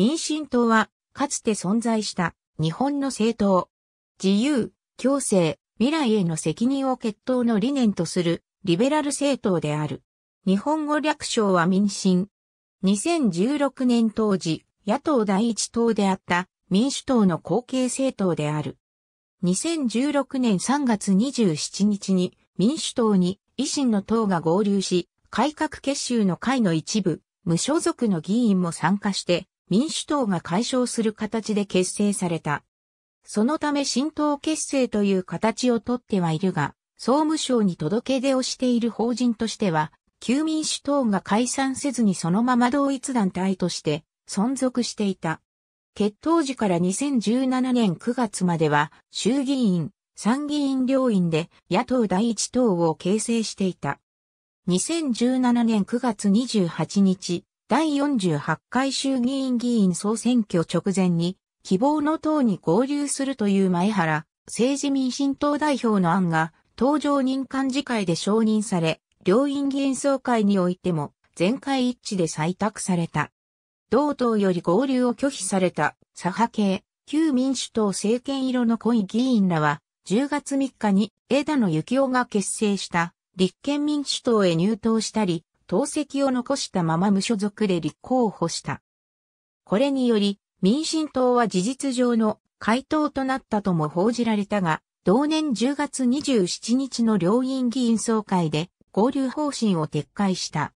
民進党は、かつて存在した日本の政党。自由、共生、未来への責任を決闘の理念とするリベラル政党である。日本語略称は民進。2016年当時、野党第一党であった民主党の後継政党である。2016年3月27日に民主党に維新の党が合流し、改革結集の会の一部、無所属の議員も参加して民主党が解消する形で結成された。そのため新党結成という形をとってはいるが、総務省に届け出をしている法人としては、旧民主党が解散せずにそのまま同一団体として存続していた。決闘時から2017年9月までは衆議院、参議院両院で野党第一党を形成していた。2017年9月28日、第48回衆議院議員総選挙直前に、希望の党に合流するという前原、政治民進党代表の案が、登場人幹事会で承認され、両院議員総会においても、全会一致で採択された。同党より合流を拒否された、左派系、旧民主党政権色の濃い議員らは、10月3日に枝野幸男が結成した立憲民主党へ入党したり、党籍を残したまま無所属で立候補した。これにより、民進党は事実上の回答となったとも報じられたが、同年10月27日の両院議員総会で合流方針を撤回した。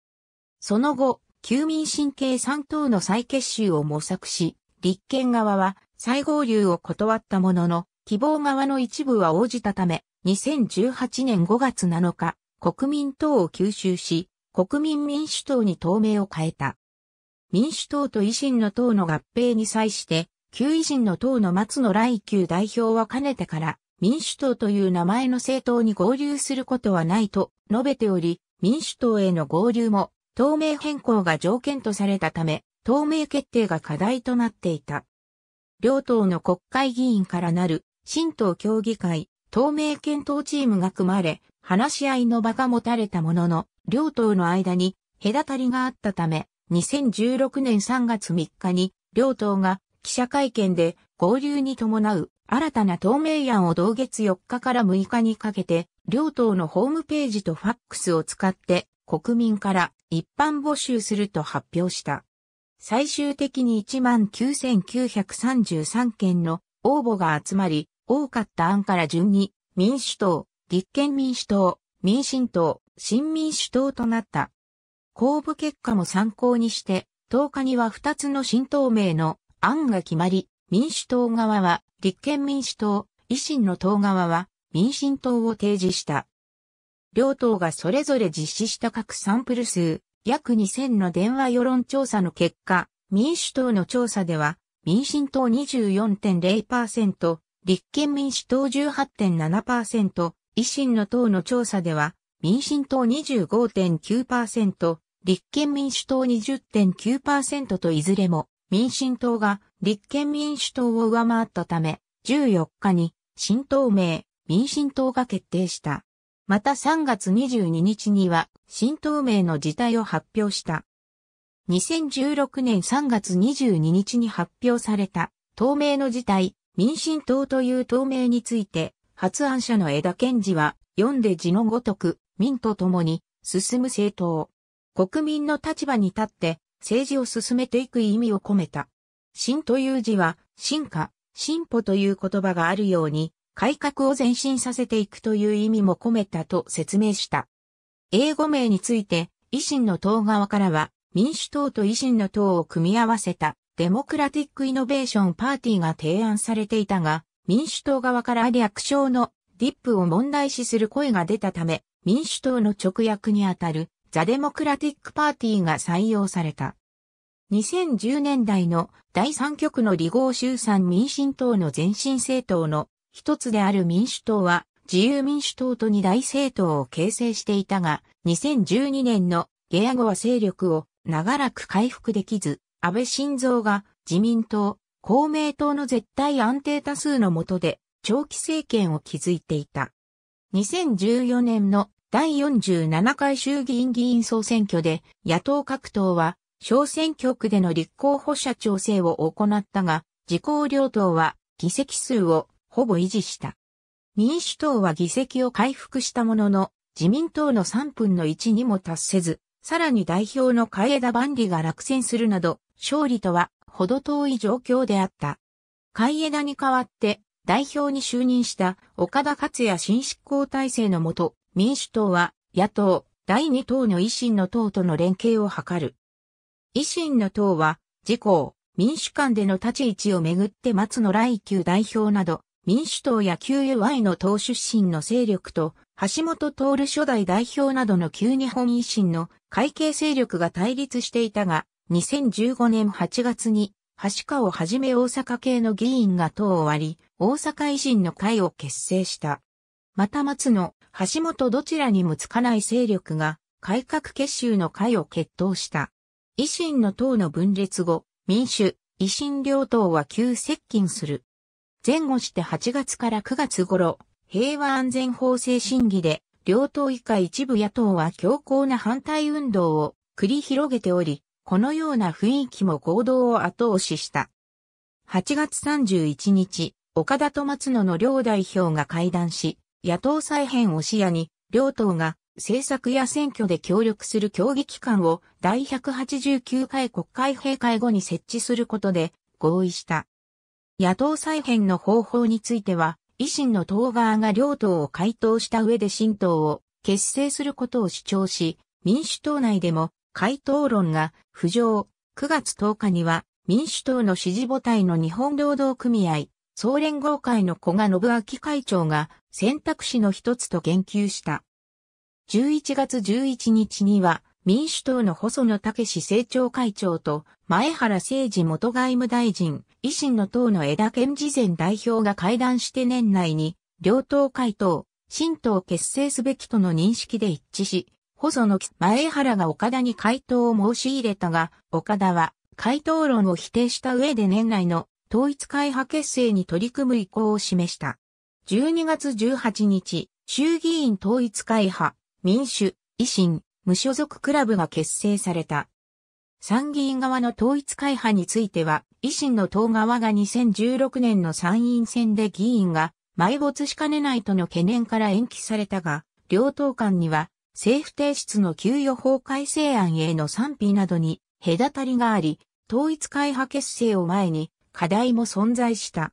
その後、旧民進系3党の再結集を模索し、立憲側は再合流を断ったものの、希望側の一部は応じたため、2018年5月7日、国民党を吸収し、国民民主党に党名を変えた。民主党と維新の党の合併に際して、旧維新の党の松野来旧代表はかねてから民主党という名前の政党に合流することはないと述べており、民主党への合流も党名変更が条件とされたため、党名決定が課題となっていた。両党の国会議員からなる新党協議会、党名検討チームが組まれ、話し合いの場が持たれたものの、両党の間に隔たりがあったため、2016年3月3日に両党が記者会見で合流に伴う新たな透明案を同月4日から6日にかけて、両党のホームページとファックスを使って国民から一般募集すると発表した。最終的に19,933件の応募が集まり、多かった案から順に民主党、立憲民主党、民進党、新民主党となった。公募結果も参考にして、10日には2つの新党名の案が決まり、民主党側は立憲民主党、維新の党側は民進党を提示した。両党がそれぞれ実施した各サンプル数、約2000の電話世論調査の結果、民主党の調査では、民進党24.0%、立憲民主党18.7%、維新の党の調査では、民進党25.9%、立憲民主党20.9%といずれも、民進党が立憲民主党を上回ったため、14日に新党名、民進党が決定した。また3月22日には、新党名の辞退を発表した。2016年3月22日に発表された、党名の辞退、民進党という党名について、発案者の枝賢治は、読んで字のごとく、民と共に、進む政党。国民の立場に立って、政治を進めていく意味を込めた。新という字は、進化、進歩という言葉があるように、改革を前進させていくという意味も込めたと説明した。英語名について、維新の党側からは、民主党と維新の党を組み合わせた、デモクラティックイノベーションパーティーが提案されていたが、民主党側から略称のディップを問題視する声が出たため、民主党の直訳にあたるザ・デモクラティック・パーティーが採用された。2010年代の第3局の離合衆参民進党の前進政党の一つである民主党は自由民主党と二大政党を形成していたが、2012年のゲアゴは勢力を長らく回復できず、安倍晋三が自民党、公明党の絶対安定多数の下で長期政権を築いていた。2014年の第47回衆議院議員総選挙で野党各党は小選挙区での立候補者調整を行ったが、自公両党は議席数をほぼ維持した。民主党は議席を回復したものの、自民党の3分の1にも達せず、さらに代表の海枝万里が落選するなど、勝利とはほど遠い状況であった。海枝に代わって代表に就任した岡田克也新執行体制のもと、民主党は野党第二党の維新の党との連携を図る。維新の党は自公、民主間での立ち位置をめぐって松野来急代表など、民主党や旧 u i の党出身の勢力と橋本徹初代代表などの旧日本維新の会計勢力が対立していたが、2015年8月に、橋川をはじめ大阪系の議員が党を割り、大阪維新の会を結成した。また松の橋本どちらにもつかない勢力が、改革結集の会を決闘した。維新の党の分裂後、民主、維新両党は急接近する。前後して8月から9月頃、平和安全法制審議で、両党以下一部野党は強硬な反対運動を繰り広げており、このような雰囲気も行動を後押しした。8月31日、岡田と松野の両代表が会談し、野党再編を視野に、両党が政策や選挙で協力する協議機関を第189回国会閉会後に設置することで合意した。野党再編の方法については、維新の党側が両党を回答した上で新党を結成することを主張し、民主党内でも回答論が浮上。9月10日には民主党の支持母体の日本労働組合、総連合会の古賀信明会長が選択肢の一つと言及した。11月11日には民主党の細野武史政調会長と前原誠治元外務大臣、維新の党の枝健治前代表が会談して年内に、両党会党、新党結成すべきとの認識で一致し、細野前原が岡田に回答を申し入れたが、岡田は回答論を否定した上で年内の統一会派結成に取り組む意向を示した。12月18日、衆議院統一会派、民主、維新、無所属クラブが結成された。参議院側の統一会派については、維新の党側が2016年の参院選で議員が埋没しかねないとの懸念から延期されたが、両党間には政府提出の給与法改正案への賛否などに隔たりがあり、統一会派結成を前に課題も存在した。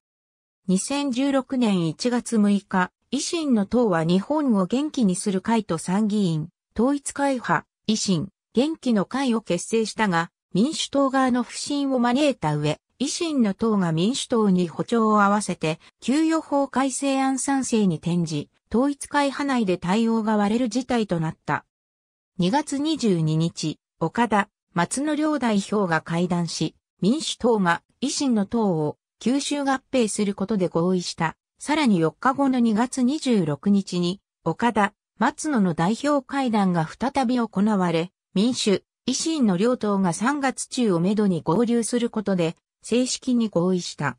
2016年1月6日、維新の党は日本を元気にする会と参議院、統一会派、維新、元気の会を結成したが、民主党側の不信を招いた上、維新の党が民主党に歩調を合わせて、給与法改正案賛成に転じ、統一会派内で対応が割れる事態となった。2月22日、岡田、松野両代表が会談し、民主党が維新の党を吸収合併することで合意した。さらに4日後の2月26日に、岡田、松野の代表会談が再び行われ、民主、維新の両党が3月中をめどに合流することで、正式に合意した。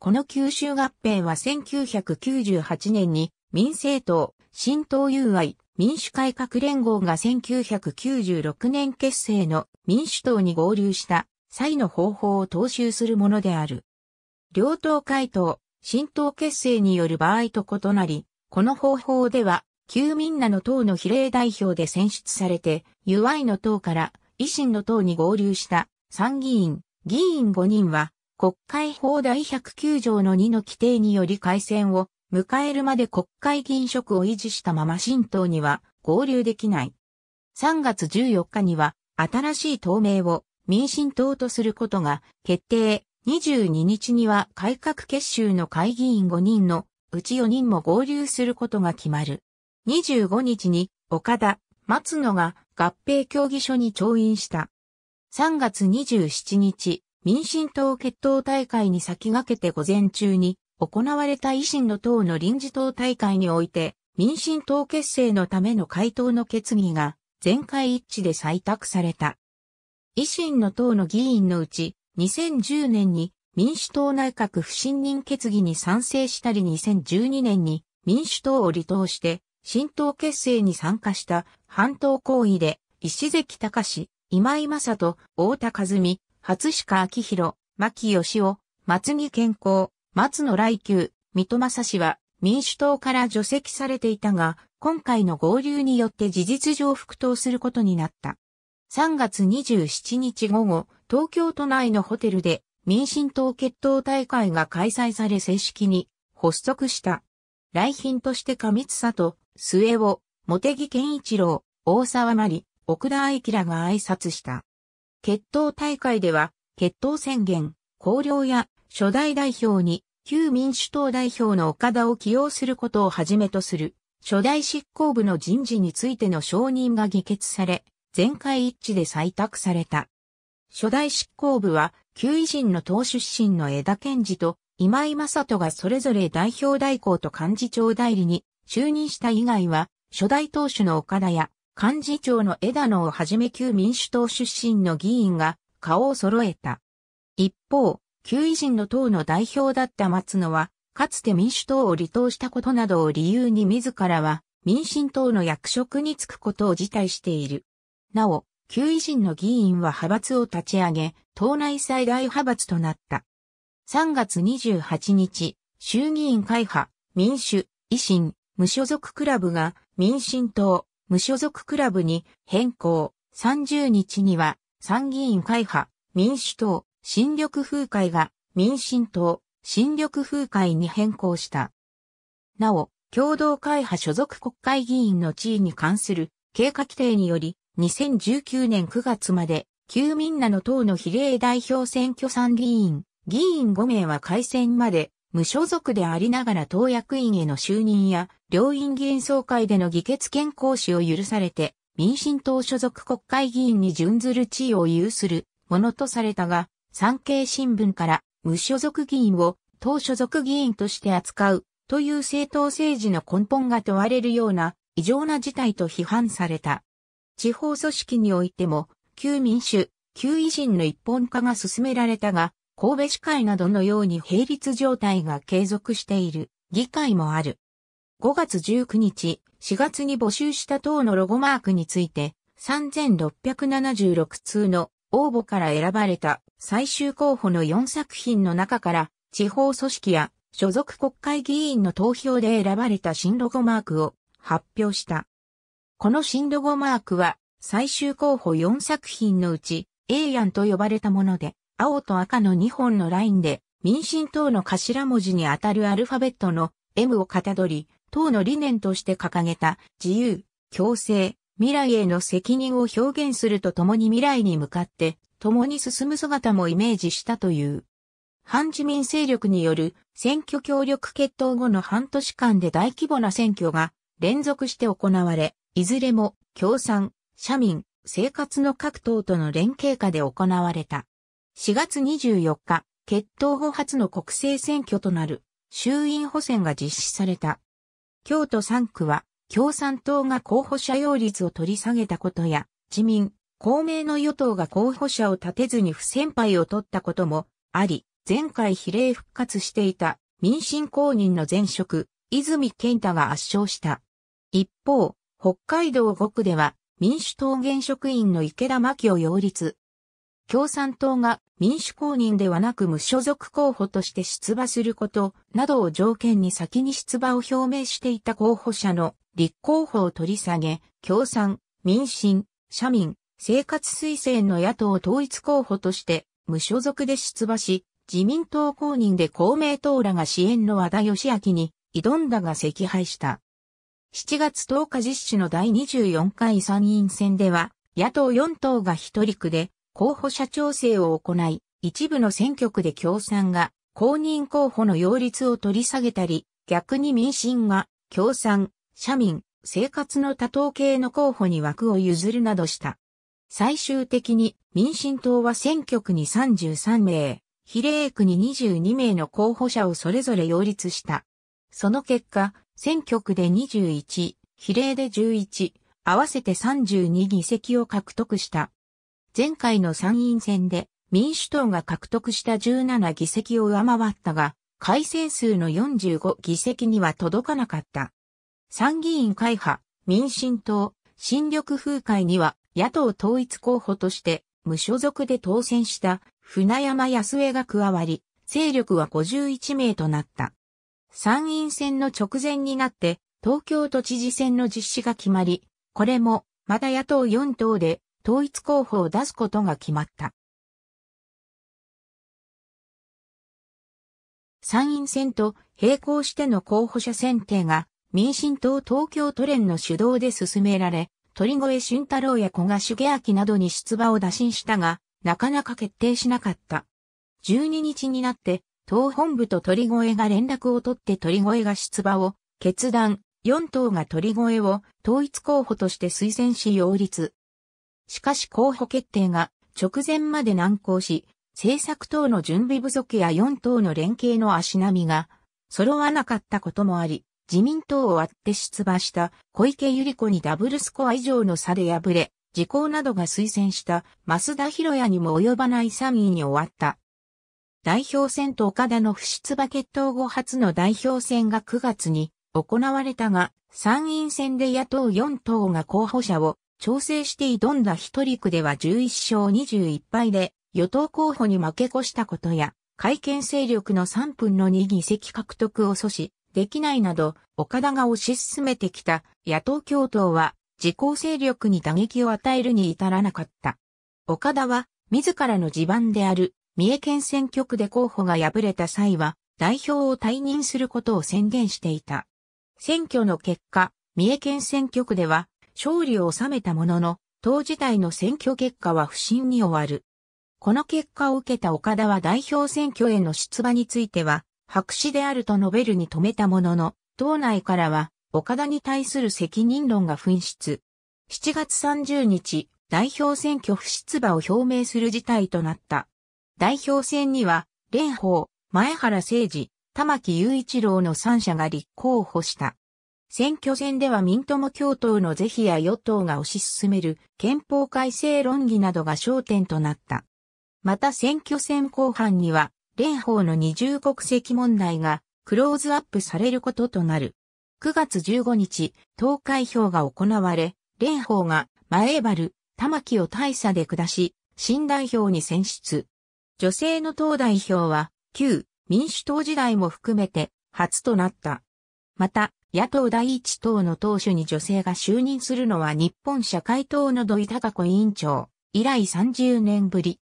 この九州合併は1998年に民政党、新党友愛、民主改革連合が1996年結成の民主党に合流した際の方法を踏襲するものである。両党回答、新党結成による場合と異なり、この方法では旧民奈の党の比例代表で選出されて、ユワイの党から維新の党に合流した参議院、議員5人は、国会法第109条の2の規定により改選を迎えるまで国会議員職を維持したまま新党には合流できない。3月14日には新しい党名を民進党とすることが決定。22日には改革結集の会議員5人のうち4人も合流することが決まる。25日に岡田、松野が合併協議書に調印した。3月27日、民進党決闘大会に先駆けて午前中に行われた維新の党の臨時党大会において、民進党結成のための回答の決議が全会一致で採択された。維新の党の議員のうち、2010年に民主党内閣不信任決議に賛成したり2012年に民主党を離党して新党結成に参加した半島行為で、石関隆、今井正人、大田和美、初鹿明宏、牧義夫、松木健康、松野来久、水戸正氏は民主党から除籍されていたが、今回の合流によって事実上復党することになった。3月27日午後、東京都内のホテルで民進党決闘大会が開催され正式に発足した。来賓として上津里、末尾、茂木健一郎、大沢真理、奥田明が挨拶した。決闘大会では、決闘宣言、高陵や初代代表に、旧民主党代表の岡田を起用することをはじめとする、初代執行部の人事についての承認が議決され、全会一致で採択された。初代執行部は、旧維新の党出身の江田健二と、今井正人がそれぞれ代表代行と幹事長代理に就任した以外は、初代党首の岡田や幹事長の枝野をはじめ旧民主党出身の議員が顔を揃えた。一方、旧維新の党の代表だった松野は、かつて民主党を離党したことなどを理由に自らは民進党の役職に就くことを辞退している。なお、旧維新の議員は派閥を立ち上げ、党内最大派閥となった。3月28日、衆議院会派、民主、維新、無所属クラブが民進党、無所属クラブに変更。30日には参議院会派、民主党、新緑風会が民進党、新緑風会に変更した。なお、共同会派所属国会議員の地位に関する経過規定により、2019年9月まで、旧民なの党の比例代表選挙参議院、議員5名は改選まで無所属でありながら党役員への就任や両院議員総会での議決権行使を許されて民進党所属国会議員に準ずる地位を有するものとされたが、産経新聞から無所属議員を党所属議員として扱うという政党政治の根本が問われるような異常な事態と批判された。地方組織においても旧民主、旧維新の一本化が進められたが、神戸市会などのように並立状態が継続している議会もある。5月19日、4月に募集した党のロゴマークについて、3676通の応募から選ばれた最終候補の4作品の中から、地方組織や所属国会議員の投票で選ばれた新ロゴマークを発表した。この新ロゴマークは最終候補4作品のうちエイアンと呼ばれたもので、青と赤の2本のラインで、民進党の頭文字にあたるアルファベットの M をかたどり、党の理念として掲げた自由、共生、未来への責任を表現するとともに未来に向かって共に進む姿もイメージしたという。反自民勢力による選挙協力決闘後の半年間で大規模な選挙が連続して行われ、いずれも共産、社民、生活の各党との連携下で行われた。4月24日、決闘後初の国政選挙となる衆院補選が実施された。京都3区は共産党が候補者擁立を取り下げたことや、自民、公明の与党が候補者を立てずに不先輩を取ったこともあり、前回比例復活していた民進公認の前職、泉健太が圧勝した。一方、北海道5区では民主党現職員の池田真紀を擁立。共産党が民主公認ではなく無所属候補として出馬することなどを条件に先に出馬を表明していた候補者の立候補を取り下げ、共産、民進、社民、生活推薦の野党統一候補として無所属で出馬し、自民党公認で公明党らが支援の和田義明に挑んだが赤敗した。7月10日実施の第24回参院選では、野党4党が一人区で、候補者調整を行い、一部の選挙区で共産が公認候補の擁立を取り下げたり、逆に民進が共産、社民、生活の多党系の候補に枠を譲るなどした。最終的に民進党は選挙区に33名、比例区に22名の候補者をそれぞれ擁立した。その結果、選挙区で21、比例で11、合わせて32議席を獲得した。前回の参院選で民主党が獲得した17議席を上回ったが、改選数の45議席には届かなかった。参議院会派、民進党、新緑風会には野党統一候補として無所属で当選した船山康江が加わり、勢力は51名となった。参院選の直前になって東京都知事選の実施が決まり、これもまた野党4党で統一候補を出すことが決まった。参院選と並行しての候補者選定が民進党東京都連の主導で進められ、鳥越俊太郎や古賀茂明などに出馬を打診したが、なかなか決定しなかった。12日になって、党本部と鳥越が連絡を取って鳥越が出馬を決断、4党が鳥越を統一候補として推薦し擁立。しかし候補決定が直前まで難航し、政策等の準備不足や4党の連携の足並みが揃わなかったこともあり、自民党を割って出馬した小池百合子にダブルスコア以上の差で敗れ、自公などが推薦した増田博也にも及ばない3位に終わった。代表選と岡田の不出馬決闘後初の代表選が9月に行われたが、参院選で野党4党が候補者を調整して挑んだ一人区では11勝21敗で、与党候補に負け越したことや、改憲勢力の3分の2議席獲得を阻止、できないなど、岡田が推し進めてきた野党共闘は、自公勢力に打撃を与えるに至らなかった。岡田は、自らの地盤である、三重県選挙区で候補が敗れた際は、代表を退任することを宣言していた。選挙の結果、三重県選挙区では、勝利を収めたものの、党自体の選挙結果は不審に終わる。この結果を受けた岡田は代表選挙への出馬については、白紙であると述べるに止めたものの、党内からは、岡田に対する責任論が紛失。7月30日、代表選挙不出馬を表明する事態となった。代表選には、蓮舫、前原誠司、玉木雄一郎の3者が立候補した。選挙戦では民友共闘の是非や与党が推し進める憲法改正論議などが焦点となった。また選挙戦後半には、連邦の二重国籍問題がクローズアップされることとなる。9月15日、投開票が行われ、連邦が前原、玉木を大差で下し、新代表に選出。女性の党代表は、旧民主党時代も含めて初となった。また、野党第一党の党首に女性が就任するのは日本社会党の土井孝子委員長以来30年ぶり。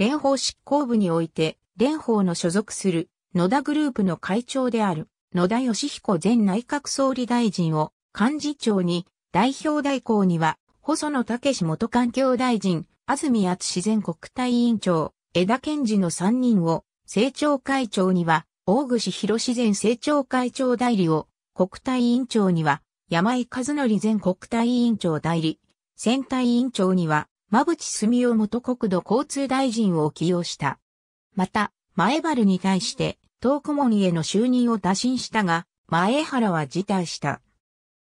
蓮舫執行部において、蓮舫の所属する野田グループの会長である野田義彦前内閣総理大臣を幹事長に、代表代行には細野武元環境大臣、安住厚然国対委員長、枝健二の3人を、政調会長には、大串博然政調会長代理を、国対委員長には、山井和則前国対委員長代理、選対委員長には、馬淵澄夫元国土交通大臣を起用した。また、前原に対して、東雲門への就任を打診したが、前原は辞退した。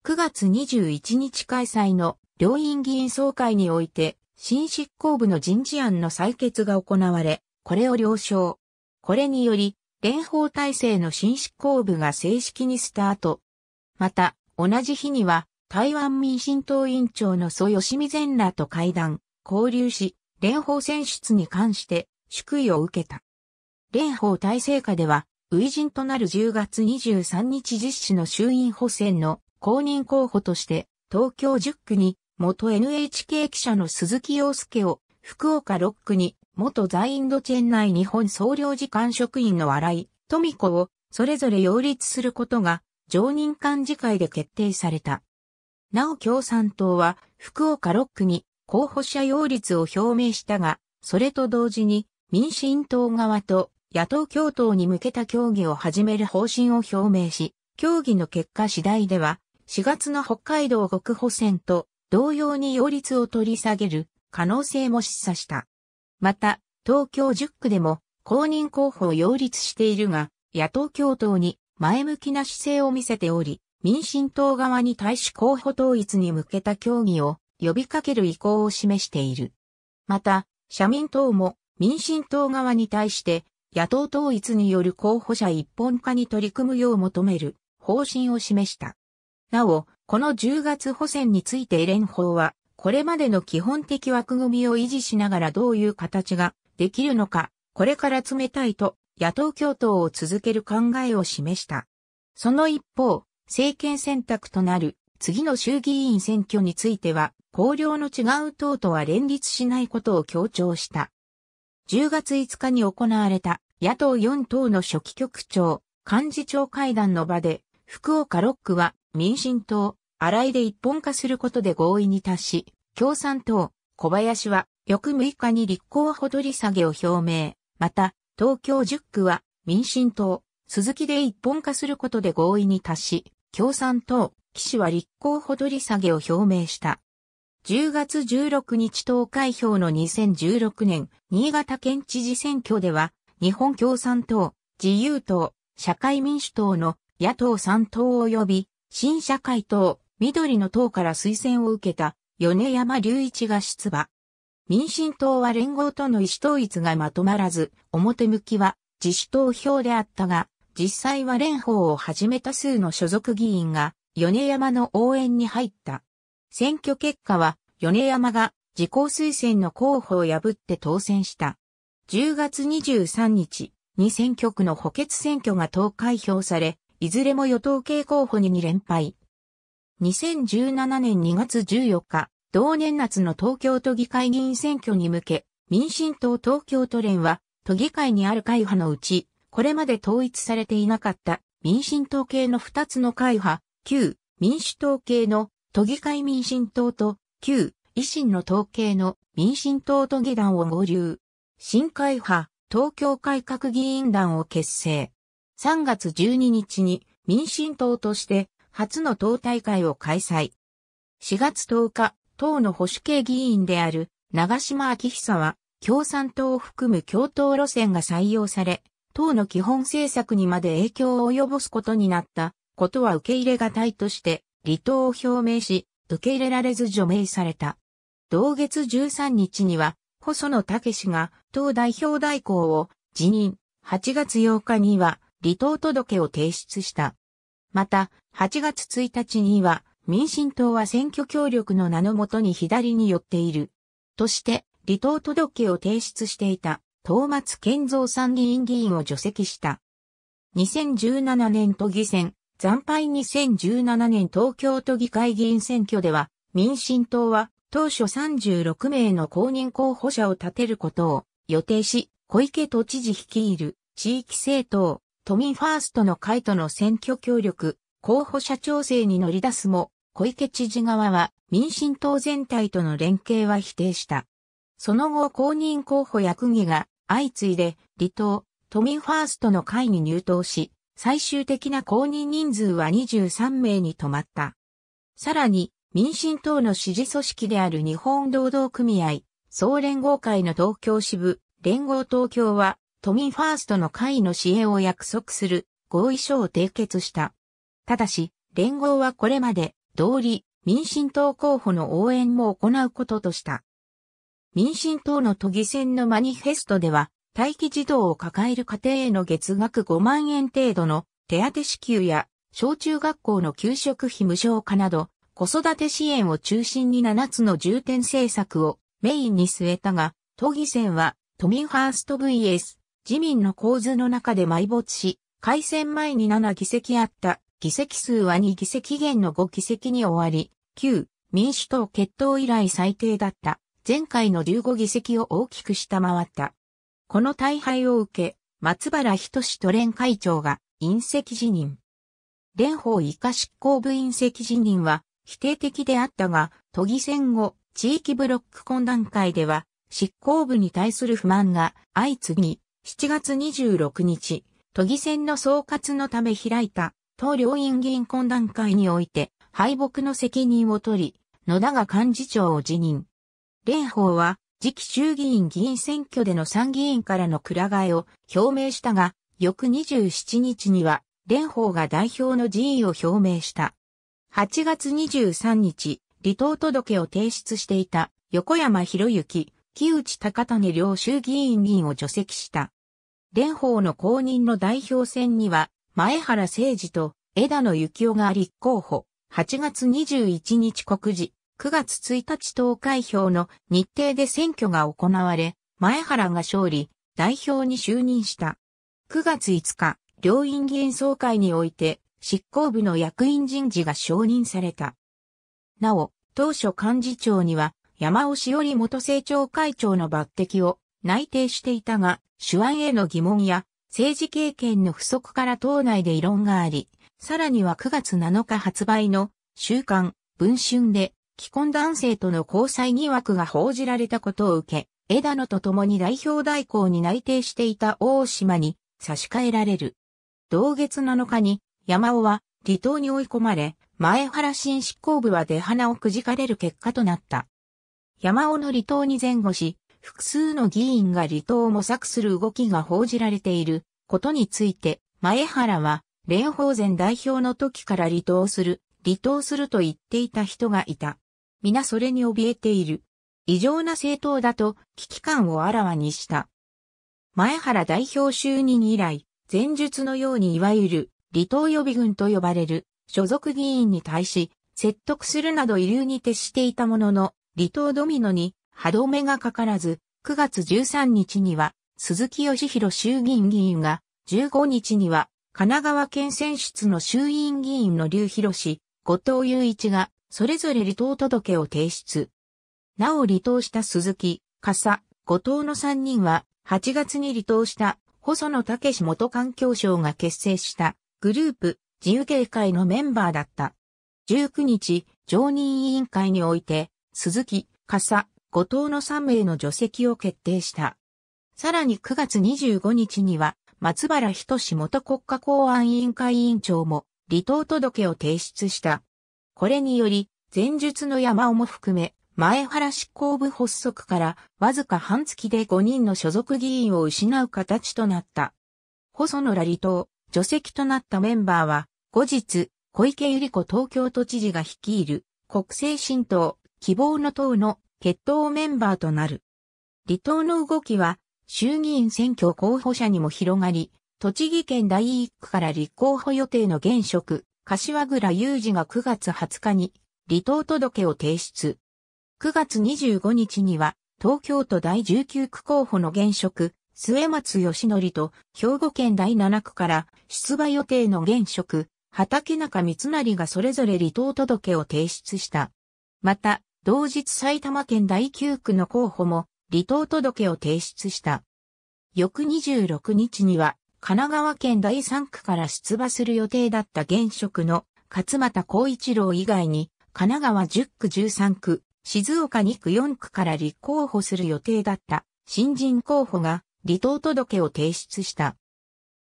9月21日開催の両院議員総会において、新執行部の人事案の採決が行われ、これを了承。これにより、連邦体制の新執行部が正式にスタート。また、同じ日には、台湾民進党委員長の蘇吉美善らと会談、交流し、連邦選出に関して祝意を受けた。連邦体制下では、初陣となる10月23日実施の衆院補選の公認候補として、東京10区に元 NHK 記者の鈴木洋介を、福岡6区に元在インドチェン内日本総領事館職員のい井、富子を、それぞれ擁立することが、常任幹事会で決定された。なお共産党は、福岡6区に候補者擁立を表明したが、それと同時に、民進党側と野党共闘に向けた協議を始める方針を表明し、協議の結果次第では、4月の北海道国保選と同様に擁立を取り下げる可能性も示唆した。また、東京10区でも公認候補を擁立しているが、野党共闘に前向きな姿勢を見せており、民進党側に対し候補統一に向けた協議を呼びかける意向を示している。また、社民党も民進党側に対して野党統一による候補者一本化に取り組むよう求める方針を示した。なお、この10月補選について連邦はこれまでの基本的枠組みを維持しながらどういう形ができるのか、これから詰めたいと野党共闘を続ける考えを示した。その一方、政権選択となる次の衆議院選挙については、公領の違う党とは連立しないことを強調した。10月5日に行われた野党4党の初期局長、幹事長会談の場で、福岡6区は民進党、洗いで一本化することで合意に達し、共産党、小林は翌6日に立候補取り下げを表明。また、東京10区は民進党、鈴木で一本化することで合意に達し、共産党、岸は立候補取り下げを表明した。10月16日投開票の2016年、新潟県知事選挙では、日本共産党、自由党、社会民主党の野党3党及び、新社会党、緑の党から推薦を受けた米山隆一が出馬。民進党は連合との意思統一がまとまらず、表向きは自主投票であったが、実際は連邦をはじめ多数の所属議員が米山の応援に入った。選挙結果は米山が自公推薦の候補を破って当選した。10月23日に選挙区の補欠選挙が投開票され、いずれも与党系候補に2連敗、2017年2月14日、同年夏の東京都議会議員選挙に向け、民進党東京都連は、都議会にある会派のうち、これまで統一されていなかった民進党系の2つの会派、旧民主党系の都議会民進党と、旧維新の党系の民進党都議団を合流。新会派、東京改革議員団を結成。3月12日に民進党として初の党大会を開催。4月10日、党の保守系議員である長島昭久は、共産党を含む共闘路線が採用され、党の基本政策にまで影響を及ぼすことになったことは受け入れがたいとして離党を表明し、受け入れられず除名された。同月13日には、細野武が党代表代行を辞任、8月8日には離党届を提出した。また、8月1日には、民進党は選挙協力の名のもとに左に寄っている。として、離党届を提出していた、東松健三参議院議員を除籍した。2017年都議選、惨敗2017年東京都議会議員選挙では、民進党は当初36名の公認候補者を立てることを予定し、小池都知事率いる地域政党、都民ファーストの会との選挙協力、候補者調整に乗り出すも、小池知事側は民進党全体との連携は否定した。その後公認候補役議が相次いで離党、都民ファーストの会に入党し、最終的な公認人数は23名に止まった。さらに、民進党の支持組織である日本労働組合、総連合会の東京支部、連合東京は、都民ファーストの会の支援を約束する合意書を締結した。ただし、連合はこれまで、通理、民進党候補の応援も行うこととした。民進党の都議選のマニフェストでは、待機児童を抱える家庭への月額5万円程度の手当支給や、小中学校の給食費無償化など、子育て支援を中心に7つの重点政策をメインに据えたが、都議選は都民ファースト VS 自民の構図の中で埋没し、改選前に7議席あった議席数は2議席減の5議席に終わり、旧民主党決闘以来最低だった前回の15議席を大きく下回った。この大敗を受け、松原人志都連会長が隕石辞任。連邦以下執行部隕石辞任は否定的であったが、都議選後、地域ブロック懇談会では執行部に対する不満が相次ぎ、7月26日、都議選の総括のため開いた、党両院議員懇談会において、敗北の責任を取り、野田が幹事長を辞任。蓮舫は、次期衆議院議員選挙での参議院からのくら替えを表明したが、翌27日には、蓮舫が代表の辞意を表明した。8月23日、離党届を提出していた横山博之、木内高谷両衆議院議員を除籍した。蓮舫の公認の代表選には、前原誠二と枝野幸男が立候補、8月21日告示、9月1日投開票の日程で選挙が行われ、前原が勝利、代表に就任した。9月5日、両院議員総会において、執行部の役員人事が承認された。なお、当初幹事長には、山尾しおり元政調会長の抜擢を内定していたが、手腕への疑問や政治経験の不足から党内で異論があり、さらには9月7日発売の週刊文春で既婚男性との交際疑惑が報じられたことを受け、枝野と共に代表代行に内定していた大島に差し替えられる。同月7日に山尾は離党に追い込まれ、前原新執行部は出花をくじかれる結果となった。山尾の離党に前後し、複数の議員が離党を模索する動きが報じられていることについて、前原は、蓮舫前代表の時から離党する、離党すると言っていた人がいた。皆それに怯えている。異常な政党だと危機感をあらわにした。前原代表就任以来、前述のようにいわゆる離党予備軍と呼ばれる所属議員に対し説得するなど異流に徹していたものの、離島ドミノに歯止めがかからず、9月13日には鈴木義弘衆議院議員が、15日には神奈川県選出の衆院議員の劉博氏、後藤祐一が、それぞれ離島届を提出。なお離島した鈴木、笠、後藤の3人は、8月に離島した細野武元環境省が結成したグループ自由警会のメンバーだった。19日、常任委員会において、鈴木、笠、後藤の3名の除籍を決定した。さらに9月25日には、松原人志元国家公安委員会委員長も離党届を提出した。これにより、前述の山尾も含め、前原執行部発足からわずか半月で5人の所属議員を失う形となった。細野ら離党、除籍となったメンバーは、後日、小池百合子東京都知事が率いる国政新党、希望の党の決闘メンバーとなる。離党の動きは、衆議院選挙候補者にも広がり、栃木県第1区から立候補予定の現職、柏倉雄二が9月20日に離党届を提出。9月25日には、東京都第19区候補の現職、末松義則と、兵庫県第7区から出馬予定の現職、畑中光成がそれぞれ離党届を提出した。また、同日埼玉県第9区の候補も離党届を提出した。翌26日には神奈川県第3区から出馬する予定だった現職の勝又光一郎以外に神奈川10区13区、静岡2区4区から立候補する予定だった新人候補が離党届を提出した。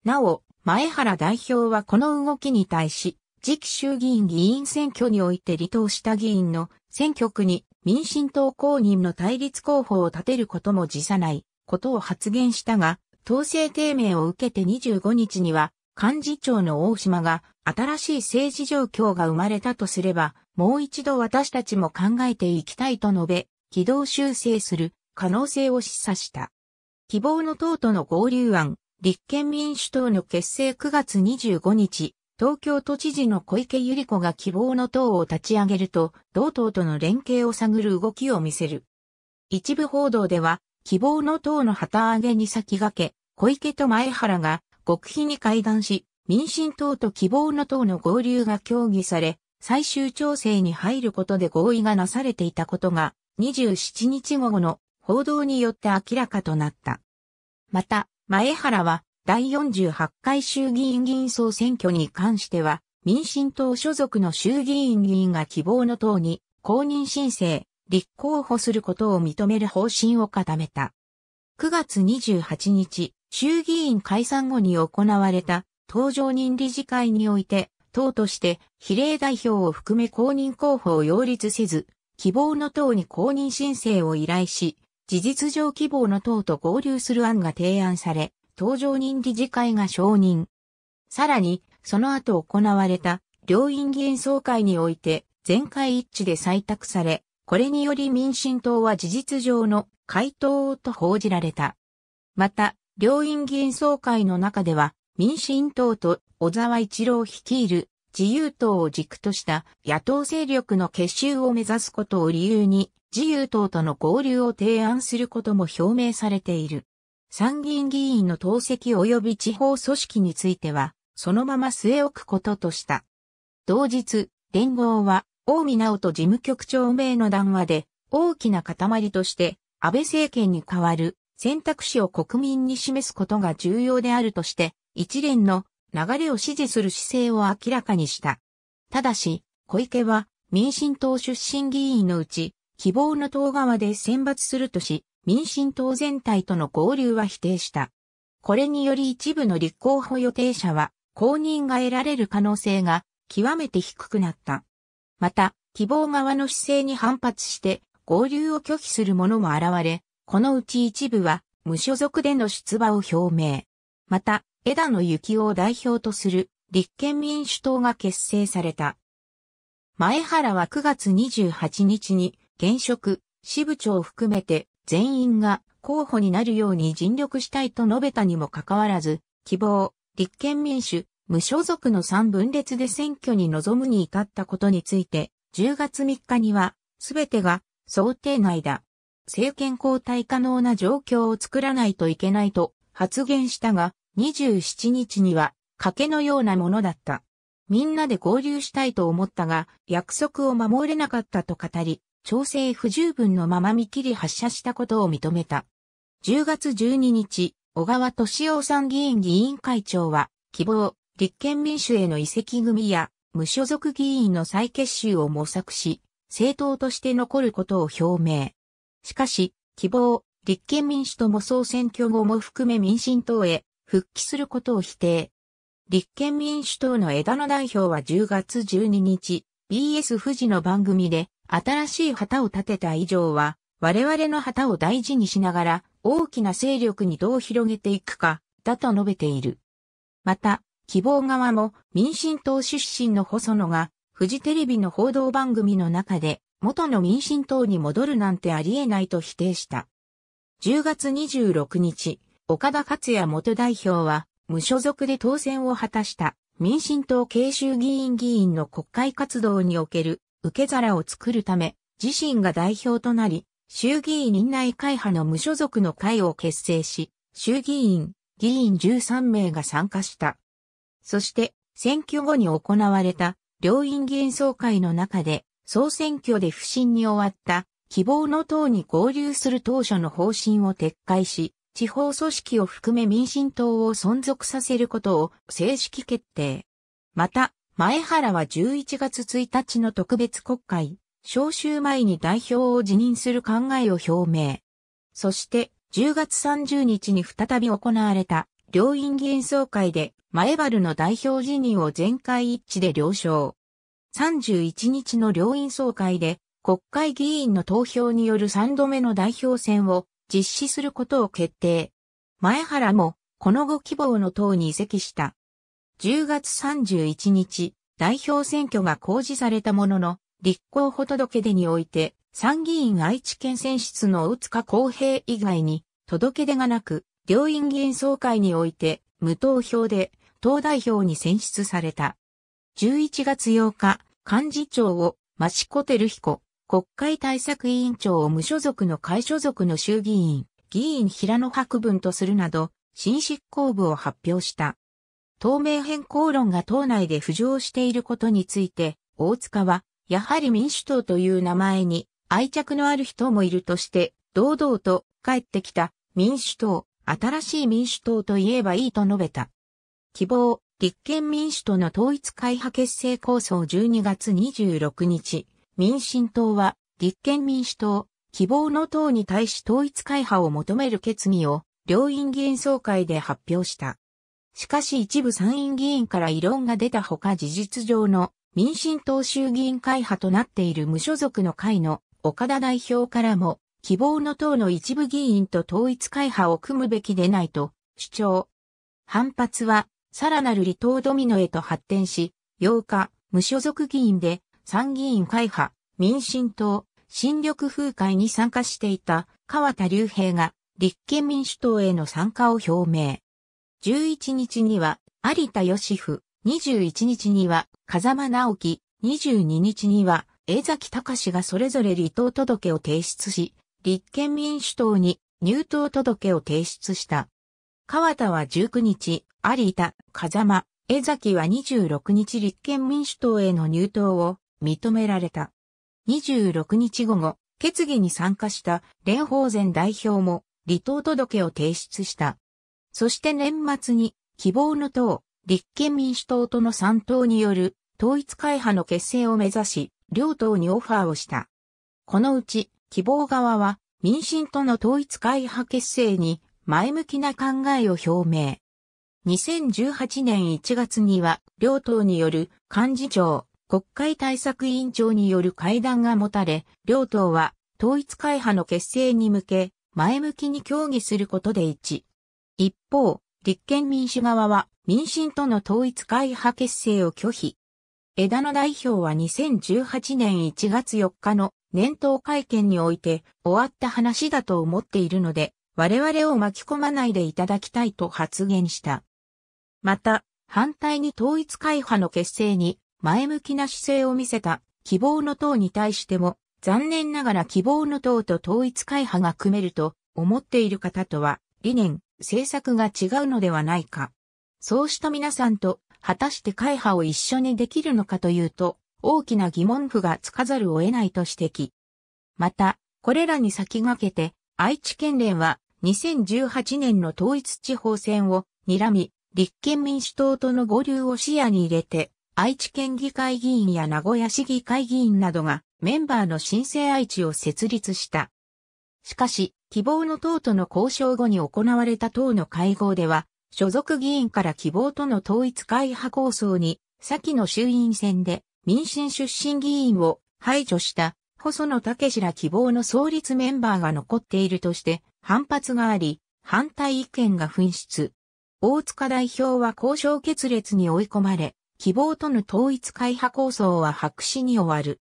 なお、前原代表はこの動きに対し、次期衆議院議員選挙において離党した議員の選挙区に民進党公認の対立候補を立てることも辞さないことを発言したが、統制低迷を受けて25日には、幹事長の大島が新しい政治状況が生まれたとすれば、もう一度私たちも考えていきたいと述べ、軌道修正する可能性を示唆した。希望の党との合流案、立憲民主党の結成9月25日、東京都知事の小池百合子が希望の党を立ち上げると、同党との連携を探る動きを見せる。一部報道では、希望の党の旗揚げに先駆け、小池と前原が極秘に会談し、民進党と希望の党の合流が協議され、最終調整に入ることで合意がなされていたことが、27日午後の報道によって明らかとなった。また、前原は、第48回衆議院議員総選挙に関しては、民進党所属の衆議院議員が希望の党に公認申請、立候補することを認める方針を固めた。9月28日、衆議院解散後に行われた、登場人理事会において、党として比例代表を含め公認候補を擁立せず、希望の党に公認申請を依頼し、事実上希望の党と合流する案が提案され、登場人理事会が承認。さらに、その後行われた両院議員総会において全会一致で採択され、これにより民進党は事実上の回答をと報じられた。また、両院議員総会の中では、民進党と小沢一郎率いる自由党を軸とした野党勢力の結集を目指すことを理由に、自由党との合流を提案することも表明されている。参議院議員の党籍及び地方組織については、そのまま据え置くこととした。同日、連合は、大見直人事務局長名の談話で、大きな塊として、安倍政権に代わる選択肢を国民に示すことが重要であるとして、一連の流れを支持する姿勢を明らかにした。ただし、小池は、民進党出身議員のうち、希望の党側で選抜するとし、民進党全体との合流は否定した。これにより一部の立候補予定者は公認が得られる可能性が極めて低くなった。また、希望側の姿勢に反発して合流を拒否する者も現れ、このうち一部は無所属での出馬を表明。また、枝野幸男を代表とする立憲民主党が結成された。前原は9月28日に現職、支部長を含めて全員が候補になるように尽力したいと述べたにもかかわらず、希望、立憲民主、無所属の3分裂で選挙に臨むに至ったことについて、10月3日には、すべてが想定内だ。政権交代可能な状況を作らないといけないと発言したが、27日には、賭けのようなものだった。みんなで合流したいと思ったが、約束を守れなかったと語り、調整不十分のまま見切り発射したことを認めた。10月12日、小川敏夫参議院議員会長は、希望、立憲民主への移籍組や、無所属議員の再結集を模索し、政党として残ることを表明。しかし、希望、立憲民主とも総選挙後も含め民進党へ復帰することを否定。立憲民主党の枝野代表は10月12日、BS 富士の番組で、新しい旗を立てた以上は、我々の旗を大事にしながら、大きな勢力にどう広げていくか、だと述べている。また、希望側も民進党出身の細野が、フジテレビの報道番組の中で、元の民進党に戻るなんてありえないと否定した。10月26日、岡田克也元代表は、無所属で当選を果たした民進党慶州議員議員の国会活動における受け皿を作るため、自身が代表となり、衆議院院内会派の無所属の会を結成し、衆議院、議員13名が参加した。そして、選挙後に行われた両院議員総会の中で、総選挙で不審に終わった希望の党に合流する当初の方針を撤回し、地方組織を含め民進党を存続させることを正式決定。また、前原は11月1日の特別国会、召集前に代表を辞任する考えを表明。そして、10月30日に再び行われた、両院議員総会で、前原の代表辞任を全会一致で了承。31日の両院総会で、国会議員の投票による3度目の代表選を実施することを決定。前原も、この後希望の党に移籍した。10月31日、代表選挙が公示されたものの、立候補届出において、参議院愛知県選出の大塚公平以外に、届出がなく、両院議員総会において、無投票で、党代表に選出された。11月8日、幹事長を、テル照彦、国会対策委員長を無所属の会所属の衆議院、議員平野博文とするなど、新執行部を発表した。透明変更論が党内で浮上していることについて、大塚は、やはり民主党という名前に愛着のある人もいるとして、堂々と帰ってきた民主党、新しい民主党と言えばいいと述べた。希望、立憲民主党の統一会派結成構想12月26日、民進党は立憲民主党、希望の党に対し統一会派を求める決議を両院議員総会で発表した。しかし一部参院議員から異論が出たほか事実上の民進党衆議院会派となっている無所属の会の岡田代表からも希望の党の一部議員と統一会派を組むべきでないと主張。反発はさらなる離党ドミノへと発展し、8日、無所属議員で参議院会派、民進党、新緑風会に参加していた川田隆平が立憲民主党への参加を表明。11日には有田義夫、21日には風間直樹、22日には江崎隆がそれぞれ離党届を提出し、立憲民主党に入党届を提出した。川田は19日、有田、風間、江崎は26日立憲民主党への入党を認められた。26日午後、決議に参加した蓮舫前代表も離党届を提出した。そして年末に希望の党、立憲民主党との3党による統一会派の結成を目指し、両党にオファーをした。このうち、希望側は民進との統一会派結成に前向きな考えを表明。2018年1月には、両党による幹事長、国会対策委員長による会談が持たれ、両党は統一会派の結成に向け、前向きに協議することで一致。一方、立憲民主側は民進との統一会派結成を拒否。枝野代表は2018年1月4日の年頭会見において終わった話だと思っているので、我々を巻き込まないでいただきたいと発言した。また、反対に統一会派の結成に前向きな姿勢を見せた希望の党に対しても、残念ながら希望の党と統一会派が組めると思っている方とは理念、政策が違うのではないか。そうした皆さんと、果たして会派を一緒にできるのかというと、大きな疑問符がつかざるを得ないと指摘。また、これらに先駆けて、愛知県連は2018年の統一地方選を睨み、立憲民主党との合流を視野に入れて、愛知県議会議員や名古屋市議会議員などがメンバーの新生愛知を設立した。しかし、希望の党との交渉後に行われた党の会合では、所属議員から希望との統一会派構想に、先の衆院選で民進出身議員を排除した細野武ら希望の創立メンバーが残っているとして反発があり、反対意見が紛失。大塚代表は交渉決裂に追い込まれ、希望との統一会派構想は白紙に終わる。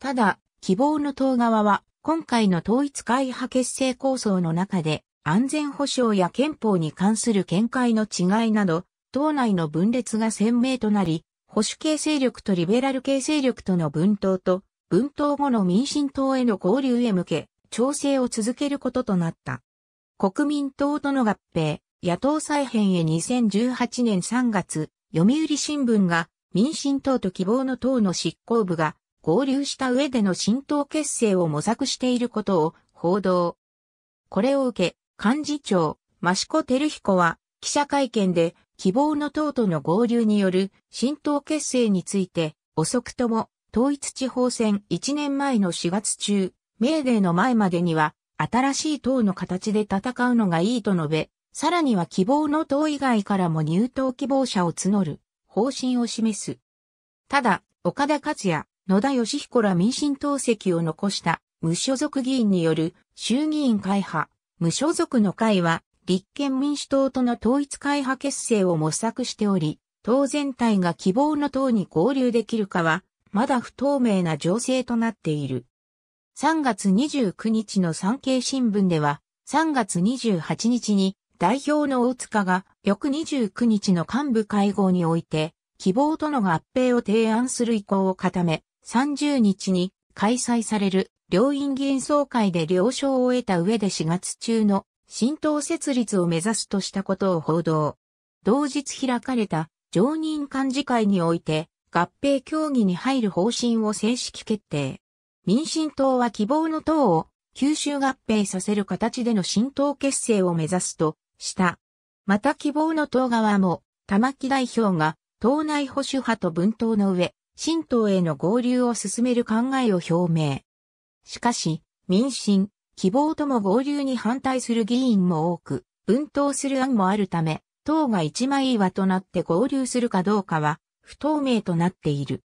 ただ、希望の党側は今回の統一会派結成構想の中で、安全保障や憲法に関する見解の違いなど、党内の分裂が鮮明となり、保守系勢力とリベラル系勢力との分党と、分党後の民進党への合流へ向け、調整を続けることとなった。国民党との合併、野党再編へ2018年3月、読売新聞が民進党と希望の党の執行部が合流した上での新党結成を模索していることを報道。これを受け、幹事長、テ子照彦は、記者会見で、希望の党との合流による新党結成について、遅くとも、統一地方選1年前の4月中、命令の前までには、新しい党の形で戦うのがいいと述べ、さらには希望の党以外からも入党希望者を募る方針を示す。ただ、岡田克也、野田義彦ら民進党籍を残した無所属議員による衆議院会派、無所属の会は立憲民主党との統一会派結成を模索しており、党全体が希望の党に合流できるかは、まだ不透明な情勢となっている。3月29日の産経新聞では、3月28日に代表の大塚が翌29日の幹部会合において、希望との合併を提案する意向を固め、30日に開催される両院議員総会で了承を得た上で4月中の新党設立を目指すとしたことを報道。同日開かれた常任幹事会において合併協議に入る方針を正式決定。民進党は希望の党を九州合併させる形での新党結成を目指すとした。また希望の党側も玉木代表が党内保守派と分党の上、新党への合流を進める考えを表明。しかし、民進、希望とも合流に反対する議員も多く、分党する案もあるため、党が一枚岩となって合流するかどうかは、不透明となっている。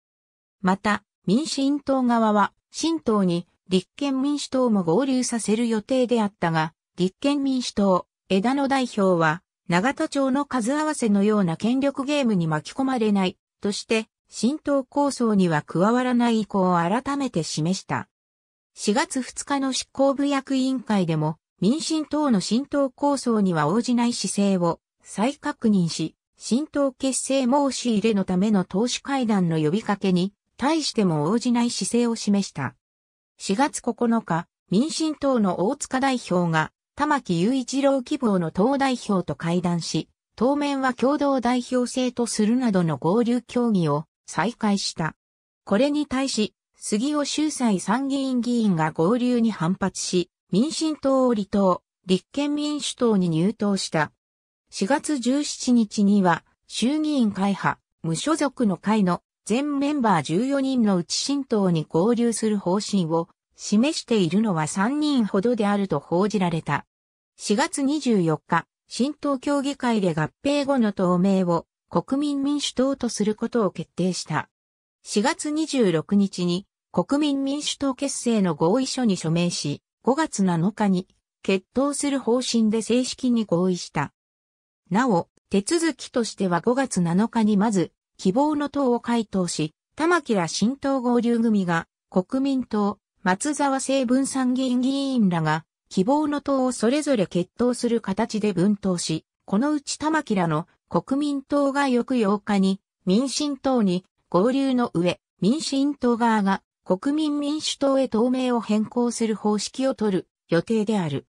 また、民進党側は、新党に立憲民主党も合流させる予定であったが、立憲民主党、枝野代表は、長田町の数合わせのような権力ゲームに巻き込まれない、として、新党構想には加わらない意向を改めて示した。4月2日の執行部役委員会でも民進党の新党構想には応じない姿勢を再確認し、新党結成申し入れのための党首会談の呼びかけに対しても応じない姿勢を示した。4月9日、民進党の大塚代表が玉木雄一郎希望の党代表と会談し、当面は共同代表制とするなどの合流協議を再開した。これに対し、杉尾秀才参議院議員が合流に反発し、民進党を離党、立憲民主党に入党した。4月17日には、衆議院会派、無所属の会の全メンバー14人のうち新党に合流する方針を示しているのは3人ほどであると報じられた。4月24日、新党協議会で合併後の党名を国民民主党とすることを決定した。4月26日に国民民主党結成の合意書に署名し、5月7日に決闘する方針で正式に合意した。なお、手続きとしては5月7日にまず、希望の党を回答し、玉木ら新党合流組が、国民党、松沢成文参議院議員らが、希望の党をそれぞれ決闘する形で分党し、このうち玉木らの国民党が翌8日に民進党に合流の上、民進党側が国民民主党へ党名を変更する方式を取る予定である。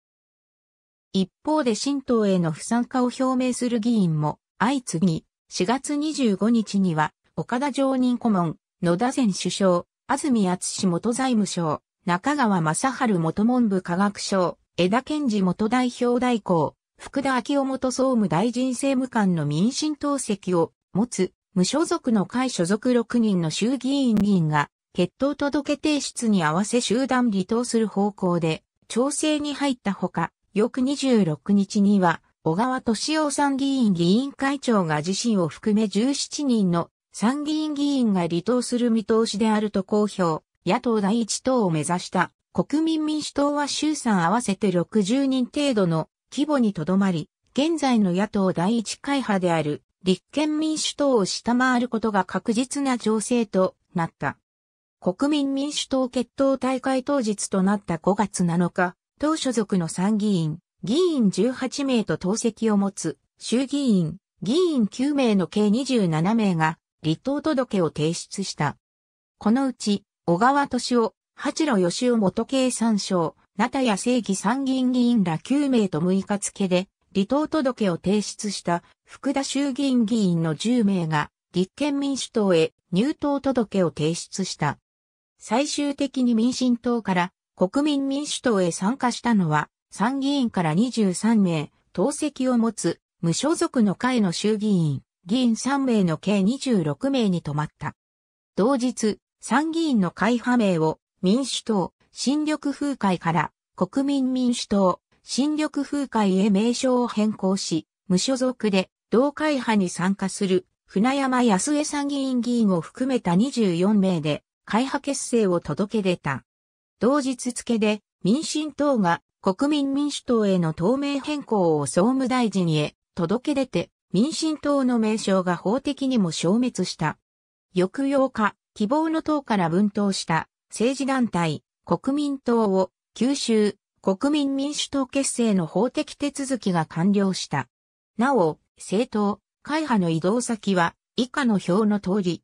一方で新党への不参加を表明する議員も相次ぎ、4月25日には岡田常任顧問、野田前首相、安住氏元財務省、中川正春元文部科学省、江田健治元代表代行、福田昭夫元総務大臣政務官の民進党籍を持つ無所属の会所属6人の衆議院議員が決闘届提出に合わせ集団離党する方向で調整に入ったほか、翌26日には小川敏夫参議院議員会長が自身を含め17人の参議院議員が離党する見通しであると公表、野党第一党を目指した国民民主党は衆参合わせて60人程度の規模にとどまり、現在の野党第一会派である立憲民主党を下回ることが確実な情勢となった。国民民主党決闘大会当日となった5月7日、党所属の参議院、議員18名と党籍を持つ衆議院、議員9名の計27名が離党届を提出した。このうち、小川敏夫、八郎義雄元経産省、ナタヤ正義参議院議員ら9名と6日付で、離党届を提出した福田衆議院議員の10名が、立憲民主党へ入党届を提出した。最終的に民進党から国民民主党へ参加したのは、参議院から23名、党籍を持つ無所属の会の衆議院、議員3名の計26名に止まった。同日、参議院の会派名を民主党、新緑風会から国民民主党、新緑風会へ名称を変更し、無所属で同会派に参加する船山康江参議院議員を含めた24名で会派結成を届け出た。同日付で民進党が国民民主党への党名変更を総務大臣へ届け出て民進党の名称が法的にも消滅した。翌8日、希望の党から分党した政治団体国民党を吸収、国民民主党結成の法的手続きが完了した。なお、政党、会派の移動先は以下の表の通り、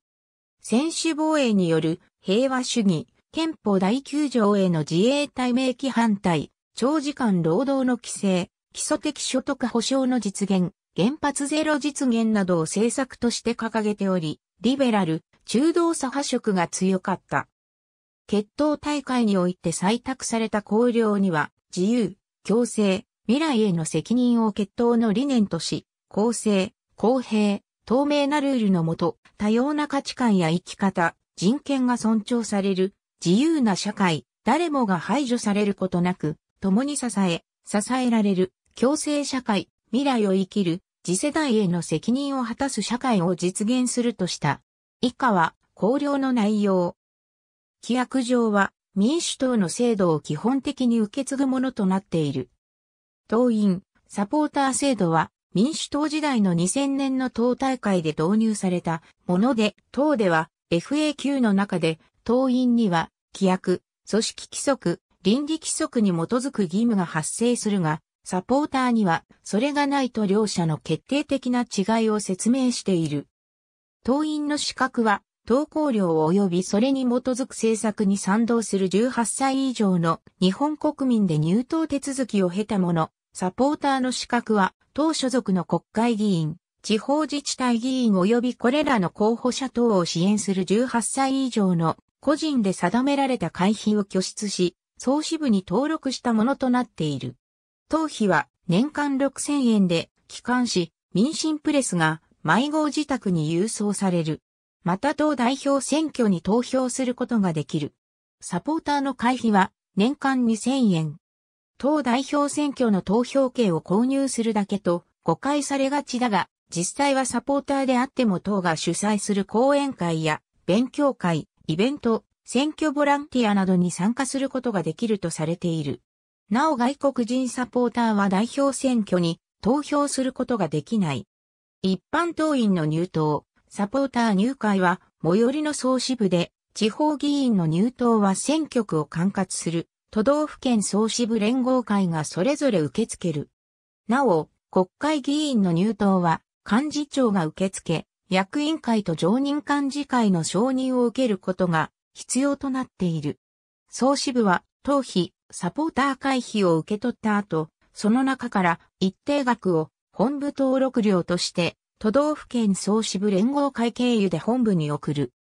専守防衛による平和主義、憲法第9条への自衛隊明記反対、長時間労働の規制、基礎的所得保障の実現、原発ゼロ実現などを政策として掲げており、リベラル、中道左派色が強かった。決闘大会において採択された綱領には、自由、共生、未来への責任を決闘の理念とし、公正、公平、透明なルールのもと、多様な価値観や生き方、人権が尊重される、自由な社会、誰もが排除されることなく、共に支え、支えられる、共生社会、未来を生きる、次世代への責任を果たす社会を実現するとした。以下は、考領の内容、規約上は民主党の制度を基本的に受け継ぐものとなっている。党員、サポーター制度は民主党時代の2000年の党大会で導入されたもので、党では FAQ の中で党員には規約、組織規則、倫理規則に基づく義務が発生するが、サポーターにはそれがないと両者の決定的な違いを説明している。党員の資格は投稿料及びそれに基づく政策に賛同する18歳以上の日本国民で入党手続きを経た者、サポーターの資格は、党所属の国会議員、地方自治体議員及びこれらの候補者等を支援する18歳以上の個人で定められた会費を拠出し、総支部に登録したものとなっている。党費は年間6000円で、機関紙、民進プレスが、毎号自宅に郵送される。また党代表選挙に投票することができる。サポーターの会費は年間2000円。党代表選挙の投票券を購入するだけと誤解されがちだが、実際はサポーターであっても党が主催する講演会や勉強会、イベント、選挙ボランティアなどに参加することができるとされている。なお外国人サポーターは代表選挙に投票することができない。一般党員の入党、サポーター入会は、最寄りの総支部で、地方議員の入党は選挙区を管轄する、都道府県総支部連合会がそれぞれ受け付ける。なお、国会議員の入党は、幹事長が受け付け、役員会と常任幹事会の承認を受けることが必要となっている。総支部は、党費、サポーター会費を受け取った後、その中から一定額を本部登録料として都道府県総支部連合会経由で本部に送る。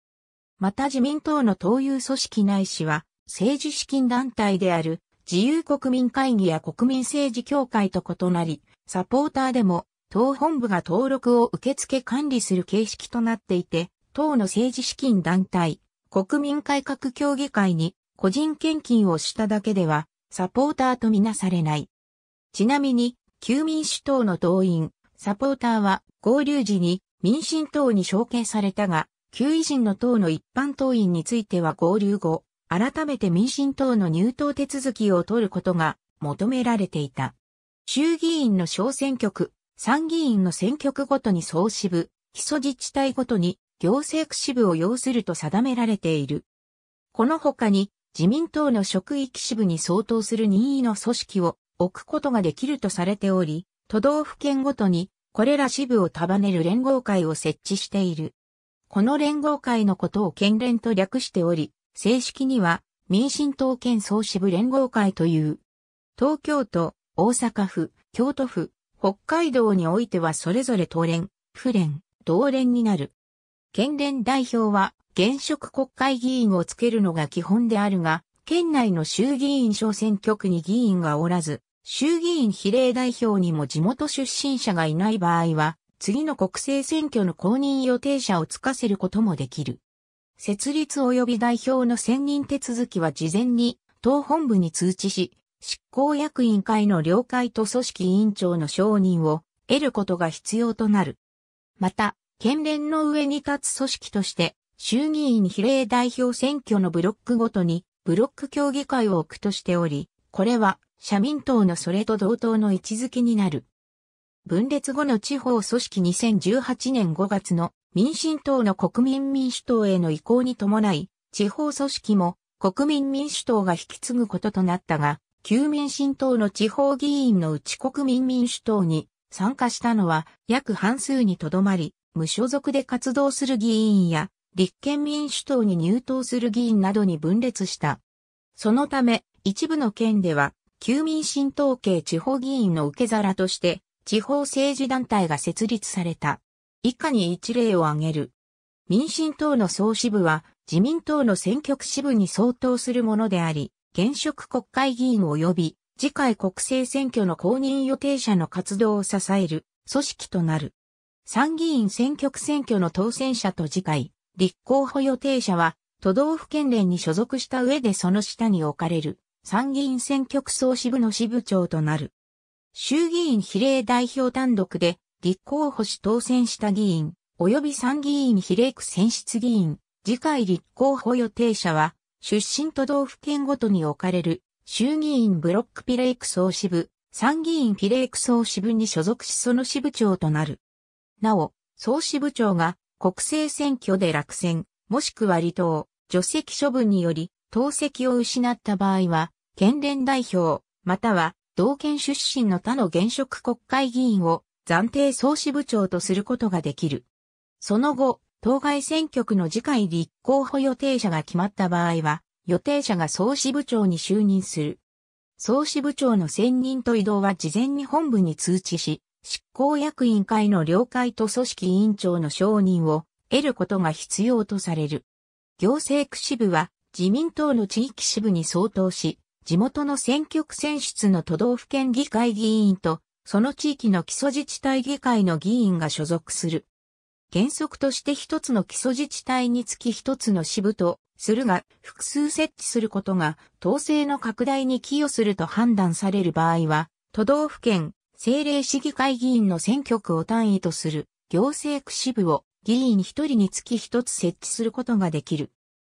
また自民党の党友組織内氏は、政治資金団体である自由国民会議や国民政治協会と異なり、サポーターでも党本部が登録を受付管理する形式となっていて、党の政治資金団体、国民改革協議会に個人献金をしただけでは、サポーターとみなされない。ちなみに、旧民主党の党員、サポーターは合流時に民進党に承継されたが、旧維新の党の一般党員については合流後、改めて民進党の入党手続きを取ることが求められていた。衆議院の小選挙区、参議院の選挙区ごとに総支部、基礎自治体ごとに行政区支部を要すると定められている。この他に自民党の職域支部に相当する任意の組織を置くことができるとされており、都道府県ごとにこれら支部を束ねる連合会を設置している。この連合会のことを県連と略しており、正式には民進党県総支部連合会という。東京都、大阪府、京都府、北海道においてはそれぞれ都連、府連、同連になる。県連代表は現職国会議員をつけるのが基本であるが、県内の衆議院小選挙区に議員がおらず、衆議院比例代表にも地元出身者がいない場合は、次の国政選挙の公認予定者をつかせることもできる。設立及び代表の選任手続きは事前に党本部に通知し、執行役員会の了解と組織委員長の承認を得ることが必要となる。また、県連の上に立つ組織として、衆議院比例代表選挙のブロックごとに、ブロック協議会を置くとしており、これは社民党のそれと同等の位置づけになる。分裂後の地方組織2018年5月の民進党の国民民主党への移行に伴い、地方組織も国民民主党が引き継ぐこととなったが、旧民進党の地方議員のうち国民民主党に参加したのは約半数にとどまり、無所属で活動する議員や立憲民主党に入党する議員などに分裂した。そのため、一部の県では旧民進党系地方議員の受け皿として、地方政治団体が設立された。以下に一例を挙げる。民進党の総支部は、自民党の選挙区支部に相当するものであり、現職国会議員及び、次回国政選挙の公認予定者の活動を支える組織となる。参議院選挙区選挙の当選者と次回、立候補予定者は、都道府県連に所属した上でその下に置かれる参議院選挙区総支部の支部長となる。衆議院比例代表単独で立候補し当選した議員、及び参議院比例区選出議員、次回立候補予定者は、出身都道府県ごとに置かれる衆議院ブロックピレイク総支部、参議院ピレイク総支部に所属しその支部長となる。なお、総支部長が国政選挙で落選、もしくは離党、除籍処分により、党籍を失った場合は、県連代表、または同県出身の他の現職国会議員を暫定総支部長とすることができる。その後、当該選挙区の次回立候補予定者が決まった場合は、予定者が総支部長に就任する。総支部長の選任と移動は事前に本部に通知し、執行役員会の了解と組織委員長の承認を得ることが必要とされる。行政区支部は自民党の地域支部に相当し、地元の選挙区選出の都道府県議会議員と、その地域の基礎自治体議会の議員が所属する。原則として一つの基礎自治体につき一つの支部とするが、複数設置することが、統制の拡大に寄与すると判断される場合は、都道府県、政令市議会議員の選挙区を単位とする、行政区支部を議員一人につき一つ設置することができる。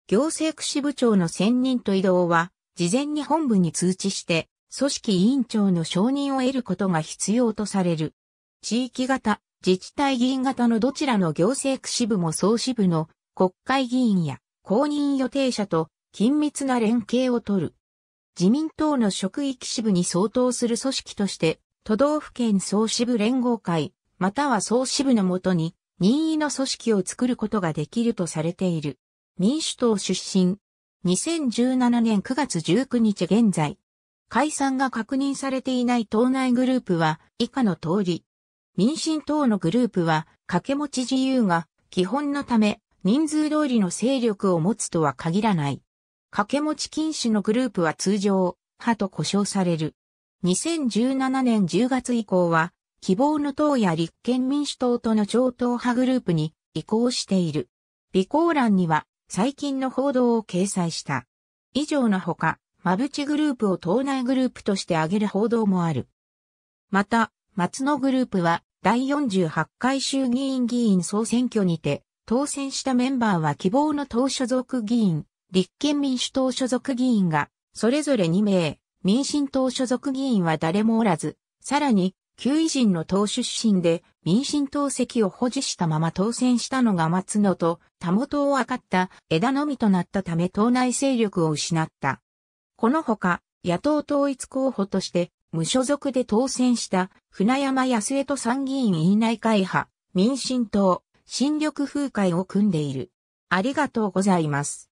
行政区支部長の選任と移動は、事前に本部に通知して、組織委員長の承認を得ることが必要とされる。地域型、自治体議員型のどちらの行政区支部も総支部の国会議員や公認予定者と緊密な連携を取る。自民党の職域支部に相当する組織として、都道府県総支部連合会、または総支部のもとに任意の組織を作ることができるとされている。民主党出身、2017年9月19日現在、解散が確認されていない党内グループは以下の通り、民進党のグループは掛け持ち自由が基本のため人数通りの勢力を持つとは限らない。掛け持ち禁止のグループは通常、派と呼称される。2017年10月以降は、希望の党や立憲民主党との超党派グループに移行している。備考欄には、最近の報道を掲載した。以上のほか、マブチグループを党内グループとして挙げる報道もある。また、松野グループは、第48回衆議院議員総選挙にて、当選したメンバーは希望の党所属議員、立憲民主党所属議員が、それぞれ2名、民進党所属議員は誰もおらず、さらに、旧維新の党出身で民進党席を保持したまま当選したのが松野と田元を分かった枝のみとなったため党内勢力を失った。このほか野党統一候補として無所属で当選した船山康江と参議院院内会派、民進党、新緑風会を組んでいる。ありがとうございます。